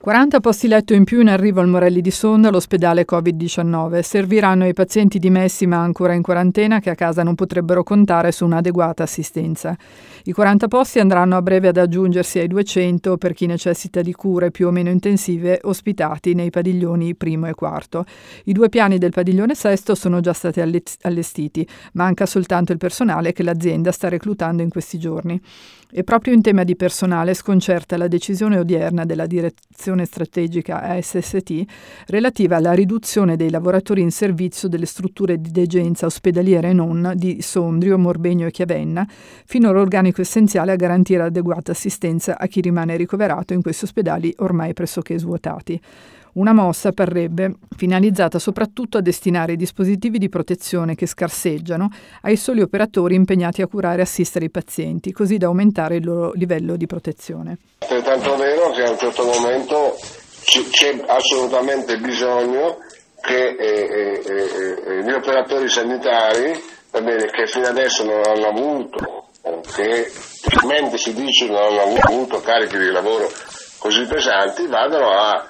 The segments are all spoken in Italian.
40 posti letto in più in arrivo al Morelli di Sonda, all'ospedale Covid-19. Serviranno ai pazienti dimessi ma ancora in quarantena che a casa non potrebbero contare su un'adeguata assistenza. I 40 posti andranno a breve ad aggiungersi ai 200 per chi necessita di cure più o meno intensive ospitati nei padiglioni primo e quarto. I due piani del padiglione sesto sono già stati allestiti, manca soltanto il personale che l'azienda sta reclutando in questi giorni. E proprio in tema di personale sconcerta la decisione odierna della direzione comunicazione strategica ASST relativa alla riduzione dei lavoratori in servizio delle strutture di degenza ospedaliere e non di Sondrio, Morbegno e Chiavenna, fino all'organico essenziale a garantire adeguata assistenza a chi rimane ricoverato in questi ospedali ormai pressoché svuotati. Una mossa parrebbe finalizzata soprattutto a destinare i dispositivi di protezione che scarseggiano ai soli operatori impegnati a curare e assistere i pazienti, così da aumentare il loro livello di protezione. È tanto vero che a un certo momento c'è assolutamente bisogno che eh, eh, eh, gli operatori sanitari, che fino adesso non hanno avuto, che mentre si dice non hanno avuto carichi di lavoro così pesanti, vadano a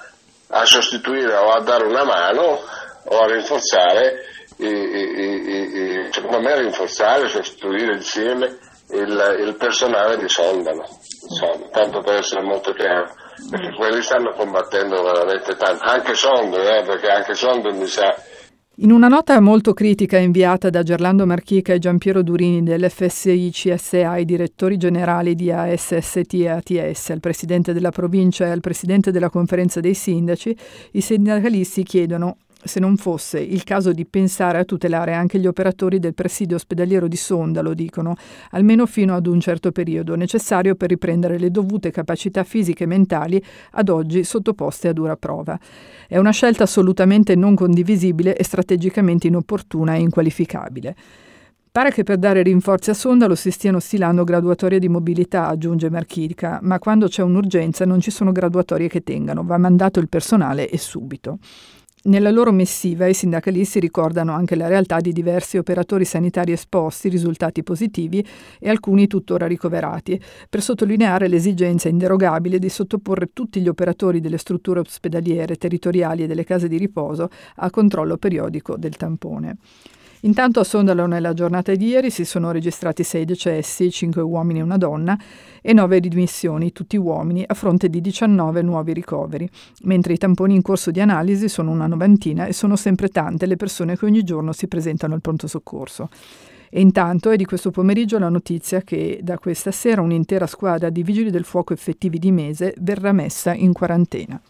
a sostituire o a dare una mano o a rinforzare, i, i, i, secondo cioè, me rinforzare, sostituire insieme il, il personale di Sondano, insomma, tanto per essere molto chiaro, perché quelli stanno combattendo veramente tanto, anche Sondano, eh, perché anche Sondano mi sa in una nota molto critica inviata da Gerlando Marchica e Giampiero Durini dell'FSI-CSA ai direttori generali di ASST e ATS, al presidente della provincia e al presidente della conferenza dei sindaci, i sindacalisti chiedono se non fosse il caso di pensare a tutelare anche gli operatori del presidio ospedaliero di Sonda, lo dicono, almeno fino ad un certo periodo, necessario per riprendere le dovute capacità fisiche e mentali ad oggi sottoposte a dura prova. È una scelta assolutamente non condivisibile e strategicamente inopportuna e inqualificabile. Pare che per dare rinforzi a Sondalo si stiano stilando graduatorie di mobilità, aggiunge Marchirca, ma quando c'è un'urgenza non ci sono graduatorie che tengano, va mandato il personale e subito. Nella loro missiva i sindacalisti ricordano anche la realtà di diversi operatori sanitari esposti, risultati positivi e alcuni tuttora ricoverati, per sottolineare l'esigenza inderogabile di sottoporre tutti gli operatori delle strutture ospedaliere, territoriali e delle case di riposo a controllo periodico del tampone. Intanto a Sondalo nella giornata di ieri si sono registrati 6 decessi, 5 uomini e una donna e 9 dimissioni, tutti uomini, a fronte di 19 nuovi ricoveri, mentre i tamponi in corso di analisi sono una novantina e sono sempre tante le persone che ogni giorno si presentano al pronto soccorso. E intanto è di questo pomeriggio la notizia che da questa sera un'intera squadra di vigili del fuoco effettivi di mese verrà messa in quarantena.